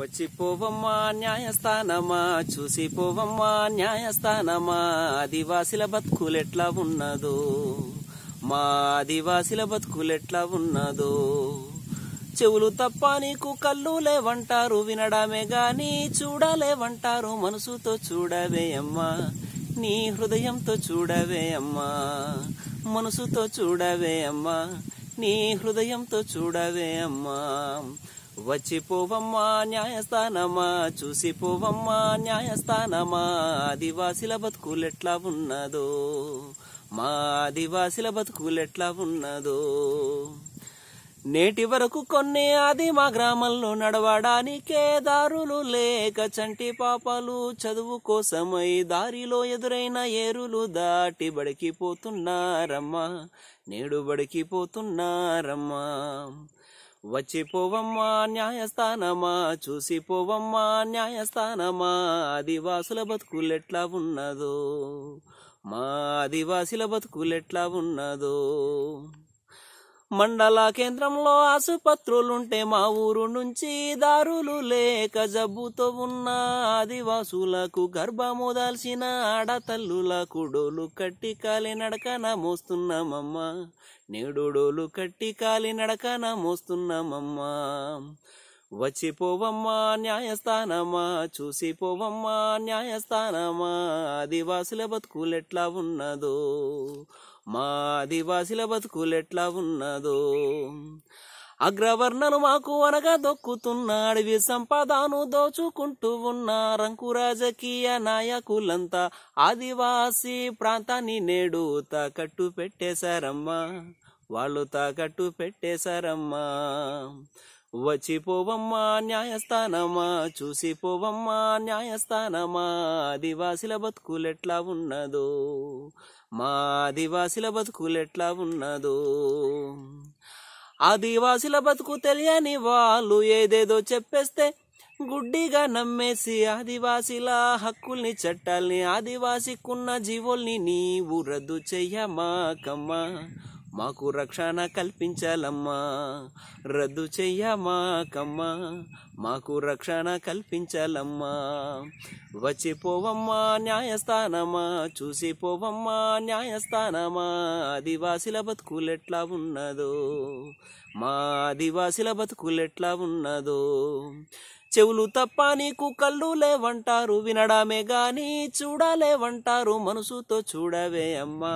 వచ్చి పోవమ్మా న్యాయస్థానమా చూసి పోవమ్మా న్యాయస్థానమా ఆదివాసిల బతుకులెట్లా ఉన్నదో మా ఆదివాసిల బతుకులెట్లా ఉన్నదో చెవులు తప్ప నీకు కళ్ళు లేవంటారు వినడమే గాని చూడలేవంటారు మనసుతో చూడవే అమ్మా నీ హృదయంతో చూడవే అమ్మా మనసుతో చూడవే అమ్మా నీ హృదయంతో చూడవే అమ్మా వచ్చి పోవమ్మా న్యాయస్థానమా చూసి పోవమ్మా న్యాయస్థానమా ఆదివాసుల బతుకులెట్లా ఉన్నదో మా ఆదివాసుల బతుకులెట్లా ఉన్నదో నేటి వరకు కొన్ని ఆది మా గ్రామంలో నడవడానికే దారులు లేక చంటి పాపాలు చదువు కోసమై దారిలో ఎదురైన ఏరులు దాటి బడికి పోతున్నారమ్మా నేడు బడికి పోతున్నారమ్మా వచ్చి పోవమ్మా న్యాయస్థానమా చూసి పోవమ్మా న్యాయస్థానమా ఆదివాసుల బతుకులెట్లా ఉన్నదో మా ఆదివాసుల బతుకులెట్లా ఉన్నదో మండల కేంద్రంలో ఆసుపత్రులుంటే మా ఊరు నుంచి దారులు లేక జబ్బుతో ఉన్న ఆదివాసులకు గర్భము దాల్సిన ఆడతల్లులకు డోలు కట్టి కాలి నడకన మోస్తున్నామమ్మా నేడు డోలు కట్టి కాలి నడకన మోస్తున్నామమ్మా వచ్చిపోవమ్మా న్యాయస్థానమా చూసిపోవమ్మా న్యాయస్థానమా ఆదివాసుల బతుకులెట్లా ఉన్నదో మా ఆదివాసుల బతుకులెట్లా ఉన్నదో అగ్రవర్ణను మాకు అనగా దొక్కుతున్నాడు వి సంపదను దోచుకుంటూ ఉన్న రంకు రాజకీయ నాయకులంతా ఆదివాసీ ప్రాంతాన్ని నేడు తాకట్టు పెట్టేశారమ్మా వాళ్ళు తాకట్టు పెట్టేశారమ్మా వచ్చి పోవమ్మా న్యాయస్థానమా చూసిపోవమ్మా న్యాయస్థానమా ఆదివాసుల బతుకులెట్లా ఉన్నదో మా ఆదివాసుల బతుకులెట్లా ఉన్నదో ఆదివాసుల బతుకు తెలియని వాళ్ళు ఏదేదో చెప్పేస్తే గుడ్డిగా నమ్మేసి ఆదివాసీల హక్కుల్ని చట్టాల్ని ఆదివాసికున్న జీవుల్ని నీవు రద్దు చెయ్యమాకమ్మా మాకు రక్షణ కల్పించాలమ్మా రద్దు చెయ్యమాకమ్మా మాకు రక్షణ కల్పించాలమ్మా వచ్చిపోవమ్మా న్యాయస్థానమా చూసిపోవమ్మా న్యాయస్థానమా ఆదివాసుల ఎట్లా ఉన్నదో మా ఆదివాసుల ఎట్లా ఉన్నదో చెవులు తప్ప నీకు కళ్ళు లేవంటారు వినడమే గాని చూడలేవంటారు మనసుతో చూడవే అమ్మా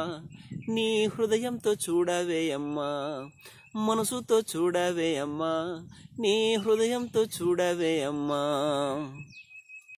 నీ హృదయంతో చూడవే అమ్మా మనసుతో చూడవే అమ్మా నీ హృదయంతో చూడవే అమ్మా